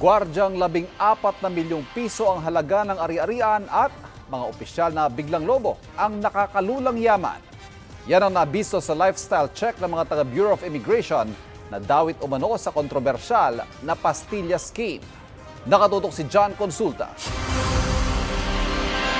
Gwardyang labing apat na milyong piso ang halaga ng ari-arian at mga opisyal na biglang lobo ang nakakalulang yaman. Yan ang nabisto sa lifestyle check ng mga taga Bureau of Immigration na dawit umano sa kontrobersyal na pastilya scheme. Nakatutok si John Consulta.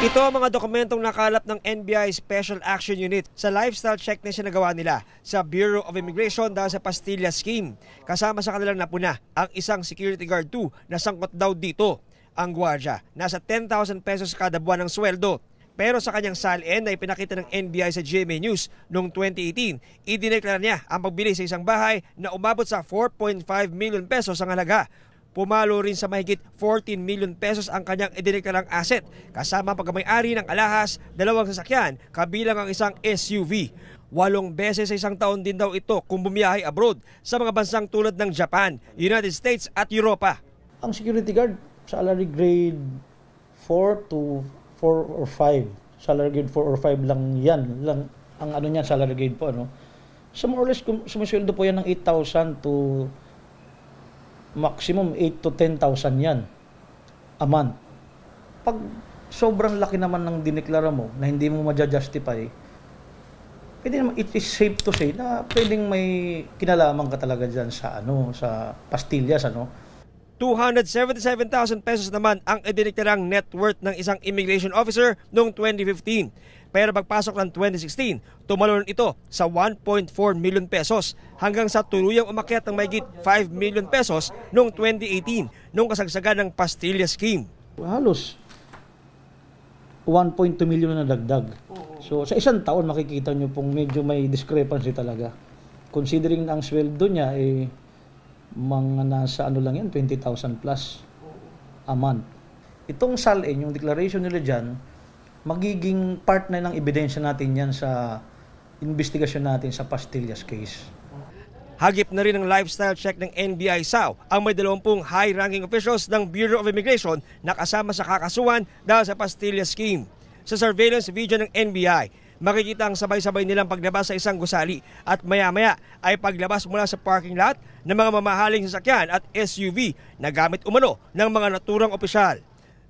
Ito ang mga dokumentong nakalap ng NBI Special Action Unit sa lifestyle check na sinagawa nila sa Bureau of Immigration dahil sa Pastilla Scheme. Kasama sa kanilang napuna ang isang security guard 2 na sangkot daw dito. Ang gwardya, nasa 10,000 pesos kada buwan ang sweldo. Pero sa kanyang salin na ipinakita ng NBI sa GMA News noong 2018, idineklara niya ang pagbili sa isang bahay na umabot sa 4.5 million pesos ang halaga Pumalo rin sa mahigit 14 million pesos ang kanyang idineklarang asset kasama pagkamayari ng alahas, dalawang sasakyan, kabilang ang isang SUV. Walong beses sa isang taon din daw ito kung bumiyahe abroad sa mga bansang tulad ng Japan, United States at Europa. Ang security guard, salary grade 4 to 4 or 5. Salary grade 4 or 5 lang yan. Lang, ang ano niyan, salary grade po. Ano? So more or less, sumusweldo po yan ng 8,000 to maximum 8 to 10,000 yan a month. Pag sobrang laki naman ng dineklara mo na hindi mo maja-justify, pwede naman, it is safe to say na pwedeng may kinalaman ka talaga dyan sa ano, sa pastillas, ano, 277,000 pesos naman ang idiniktarang net worth ng isang immigration officer noong 2015. Pero pagpasok ng 2016, tumalon ito sa 1.4 million pesos hanggang sa tuluyang umakyat ng mayigit 5 million pesos noong 2018 noong kasagsagan ng Pastilla Scheme. Halos 1.2 million na dagdag. So sa isang taon makikita nyo pong medyo may discrepancy talaga. Considering na ang sweldo niya eh mga nasa ano lang yan, 20,000 plus a month. Itong SALIN, yung declaration nila dyan, magiging part na ng ebidensya natin yan sa investigasyon natin sa Pastillas case. Hagip na rin ng lifestyle check ng NBI SAO ang may 20 high-ranking officials ng Bureau of Immigration na kasama sa kakasuhan dahil sa Pastillas scheme. Sa surveillance video ng NBI, makikita ang sabay-sabay nilang paglabas sa isang gusali at maya-maya ay paglabas mula sa parking lot ng mga mamahaling sasakyan at SUV na gamit umano ng mga naturang opisyal.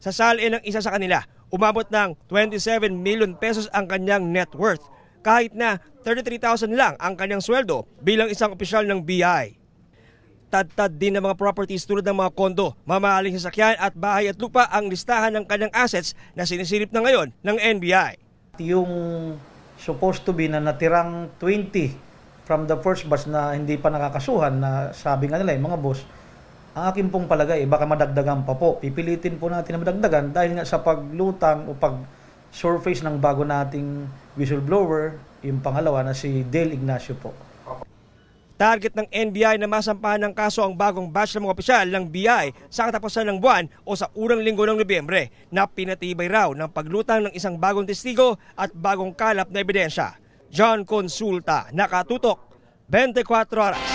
Sa sali ng isa sa kanila, umabot ng 27 million pesos ang kanyang net worth kahit na 33,000 lang ang kanyang sweldo bilang isang opisyal ng BI. Tad-tad din ng mga properties tulad ng mga kondo, mamahaling sasakyan at bahay at lupa ang listahan ng kanyang assets na sinisirip na ngayon ng NBI yung supposed to be na natirang 20 from the first batch na hindi pa nakakasuhan na sabi nga nila yung eh, mga boss, ang akin pong palagay, baka madagdagan pa po. Pipilitin po natin na madagdagan dahil nga sa paglutang o pag surface ng bago nating whistleblower, yung pangalawa na si Dale Ignacio po. Target ng NBI na masampahan ng kaso ang bagong batch ng mga opisyal ng BI sa katapusan ng buwan o sa unang linggo ng Nobyembre na pinatibay raw ng paglutang ng isang bagong testigo at bagong kalap na ebidensya. John Consulta, nakatutok, 24 oras.